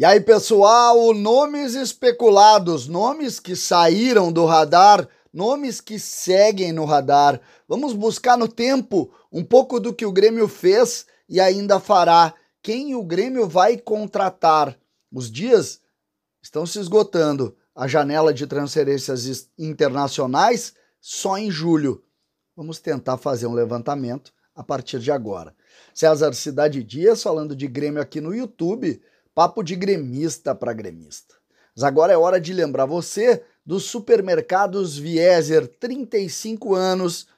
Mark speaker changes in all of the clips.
Speaker 1: E aí, pessoal, nomes especulados, nomes que saíram do radar, nomes que seguem no radar. Vamos buscar no tempo um pouco do que o Grêmio fez e ainda fará. Quem o Grêmio vai contratar? Os dias estão se esgotando. A janela de transferências internacionais só em julho. Vamos tentar fazer um levantamento a partir de agora. César Cidade Dias falando de Grêmio aqui no YouTube. Papo de gremista para gremista. Mas agora é hora de lembrar você dos supermercados Vieser, 35 anos,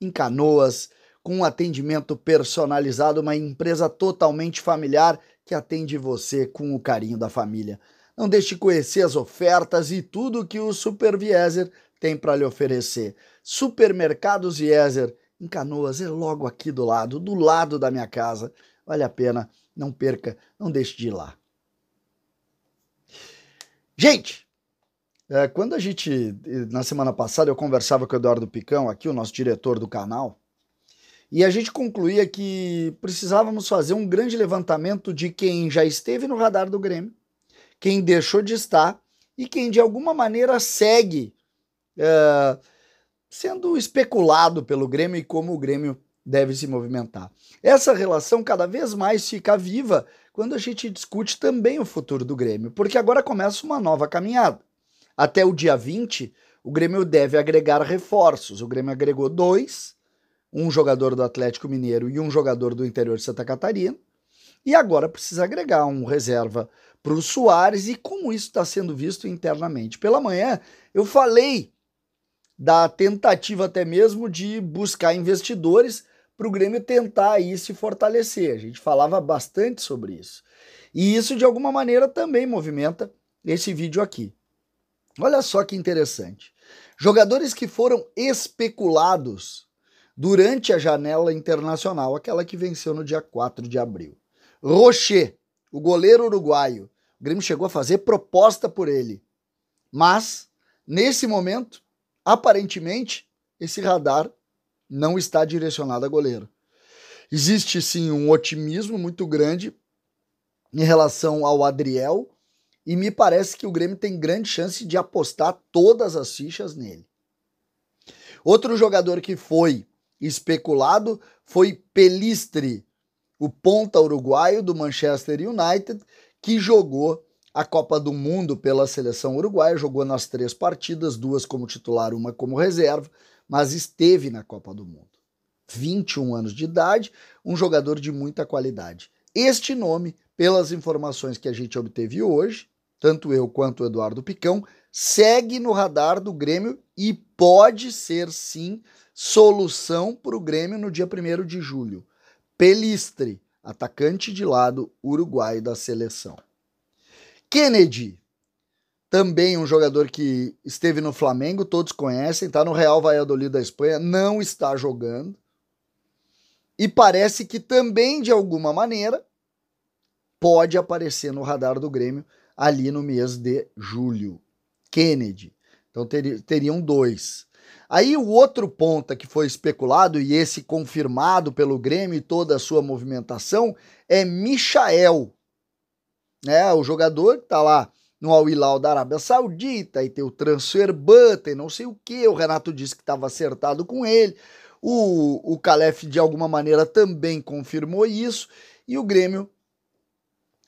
Speaker 1: em Canoas, com um atendimento personalizado, uma empresa totalmente familiar que atende você com o carinho da família. Não deixe de conhecer as ofertas e tudo que o Super Vieser tem para lhe oferecer. Supermercados Vieser em Canoas é logo aqui do lado, do lado da minha casa. Vale a pena, não perca, não deixe de ir lá. Gente, é, quando a gente, na semana passada, eu conversava com o Eduardo Picão, aqui, o nosso diretor do canal, e a gente concluía que precisávamos fazer um grande levantamento de quem já esteve no radar do Grêmio, quem deixou de estar e quem de alguma maneira segue é, sendo especulado pelo Grêmio e como o Grêmio deve se movimentar. Essa relação cada vez mais fica viva quando a gente discute também o futuro do Grêmio, porque agora começa uma nova caminhada. Até o dia 20, o Grêmio deve agregar reforços. O Grêmio agregou dois, um jogador do Atlético Mineiro e um jogador do interior de Santa Catarina, e agora precisa agregar um reserva para o Soares e como isso está sendo visto internamente. Pela manhã eu falei da tentativa até mesmo de buscar investidores para o Grêmio tentar aí se fortalecer. A gente falava bastante sobre isso. E isso, de alguma maneira, também movimenta esse vídeo aqui. Olha só que interessante. Jogadores que foram especulados durante a janela internacional, aquela que venceu no dia 4 de abril. Rocher, o goleiro uruguaio. O Grêmio chegou a fazer proposta por ele. Mas, nesse momento, aparentemente, esse radar não está direcionada a goleiro. Existe sim um otimismo muito grande em relação ao Adriel e me parece que o Grêmio tem grande chance de apostar todas as fichas nele. Outro jogador que foi especulado foi Pelistre, o ponta uruguaio do Manchester United, que jogou a Copa do Mundo pela seleção uruguaia, jogou nas três partidas, duas como titular, uma como reserva, mas esteve na Copa do Mundo. 21 anos de idade, um jogador de muita qualidade. Este nome, pelas informações que a gente obteve hoje, tanto eu quanto o Eduardo Picão, segue no radar do Grêmio e pode ser sim solução para o Grêmio no dia 1 de julho. Pelistre, atacante de lado uruguaio da seleção. Kennedy, também um jogador que esteve no Flamengo, todos conhecem, está no Real Valladolid da Espanha, não está jogando. E parece que também, de alguma maneira, pode aparecer no radar do Grêmio ali no mês de julho. Kennedy. Então ter, teriam dois. Aí o outro ponta que foi especulado e esse confirmado pelo Grêmio e toda a sua movimentação é Michael, né? O jogador que tá lá no Al Hilal da Arábia Saudita, e tem o transfer button, não sei o que, o Renato disse que estava acertado com ele, o, o Calef de alguma maneira também confirmou isso, e o Grêmio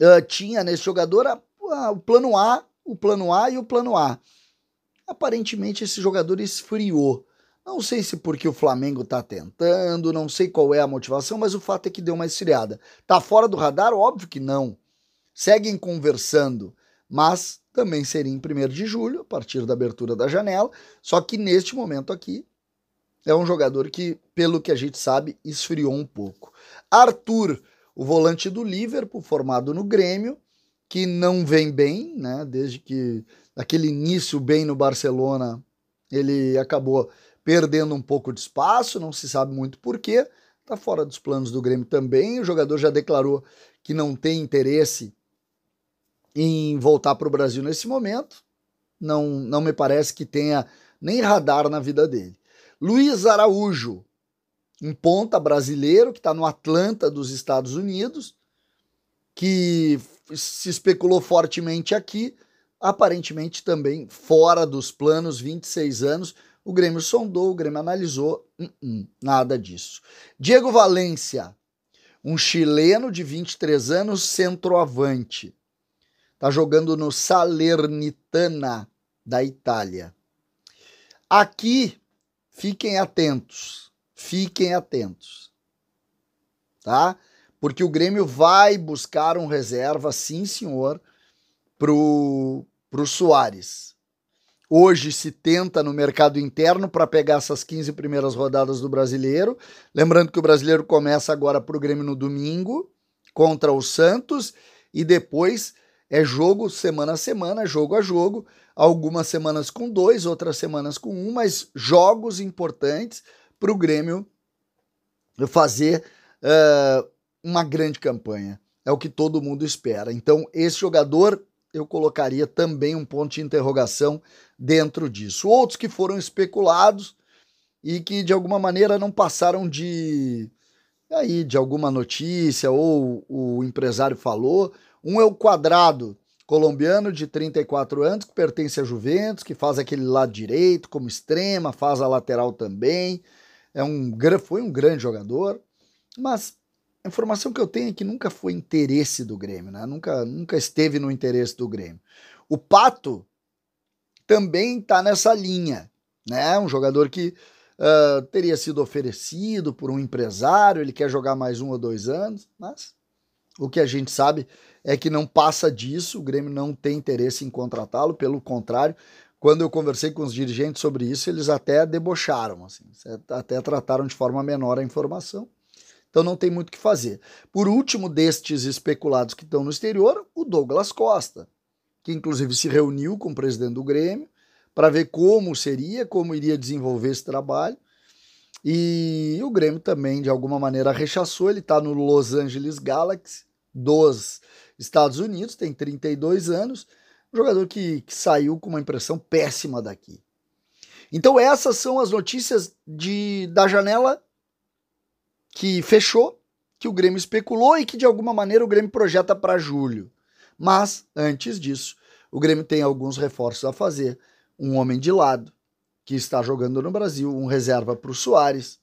Speaker 1: uh, tinha nesse jogador a, a, o plano A, o plano A e o plano A. Aparentemente esse jogador esfriou. Não sei se porque o Flamengo está tentando, não sei qual é a motivação, mas o fato é que deu uma esfriada. Tá fora do radar? Óbvio que não seguem conversando, mas também seria em 1 de julho, a partir da abertura da janela, só que neste momento aqui é um jogador que, pelo que a gente sabe, esfriou um pouco. Arthur, o volante do Liverpool, formado no Grêmio, que não vem bem, né? Desde que aquele início bem no Barcelona, ele acabou perdendo um pouco de espaço, não se sabe muito porquê. Está fora dos planos do Grêmio também. O jogador já declarou que não tem interesse em voltar para o Brasil nesse momento. Não, não me parece que tenha nem radar na vida dele. Luiz Araújo, um ponta brasileiro que está no Atlanta dos Estados Unidos, que se especulou fortemente aqui, aparentemente também fora dos planos, 26 anos. O Grêmio sondou, o Grêmio analisou, uh -uh, nada disso. Diego Valência, um chileno de 23 anos, centroavante. Está jogando no Salernitana da Itália. Aqui, fiquem atentos. Fiquem atentos. Tá? Porque o Grêmio vai buscar um reserva, sim, senhor, pro, pro Soares. Hoje se tenta no mercado interno para pegar essas 15 primeiras rodadas do brasileiro. Lembrando que o brasileiro começa agora para o Grêmio no domingo contra o Santos e depois é jogo semana a semana, jogo a jogo, algumas semanas com dois, outras semanas com um, mas jogos importantes para o Grêmio fazer uh, uma grande campanha. É o que todo mundo espera. Então, esse jogador eu colocaria também um ponto de interrogação dentro disso. Outros que foram especulados e que de alguma maneira não passaram de aí de alguma notícia ou o empresário falou um é o Quadrado, colombiano de 34 anos, que pertence a Juventus, que faz aquele lado direito como extrema, faz a lateral também. É um, foi um grande jogador, mas a informação que eu tenho é que nunca foi interesse do Grêmio, né? nunca, nunca esteve no interesse do Grêmio. O Pato também está nessa linha, né? um jogador que uh, teria sido oferecido por um empresário, ele quer jogar mais um ou dois anos, mas o que a gente sabe é que não passa disso, o Grêmio não tem interesse em contratá-lo, pelo contrário, quando eu conversei com os dirigentes sobre isso, eles até debocharam, assim, até trataram de forma menor a informação. Então não tem muito o que fazer. Por último, destes especulados que estão no exterior, o Douglas Costa, que inclusive se reuniu com o presidente do Grêmio para ver como seria, como iria desenvolver esse trabalho. E o Grêmio também, de alguma maneira, rechaçou. Ele está no Los Angeles Galaxy, dos Estados Unidos, tem 32 anos, um jogador que, que saiu com uma impressão péssima daqui. Então essas são as notícias de, da janela que fechou, que o Grêmio especulou e que de alguma maneira o Grêmio projeta para julho. Mas antes disso, o Grêmio tem alguns reforços a fazer. Um homem de lado que está jogando no Brasil, um reserva para o Soares,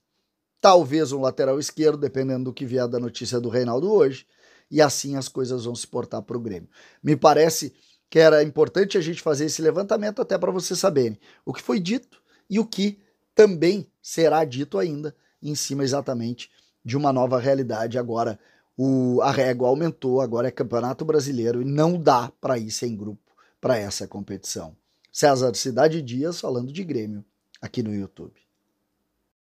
Speaker 1: talvez um lateral esquerdo, dependendo do que vier da notícia do Reinaldo hoje, e assim as coisas vão se portar para o Grêmio. Me parece que era importante a gente fazer esse levantamento até para vocês saberem né? o que foi dito e o que também será dito ainda em cima exatamente de uma nova realidade agora o, a régua aumentou, agora é Campeonato Brasileiro e não dá para ir sem grupo para essa competição. César Cidade Dias falando de Grêmio aqui no YouTube.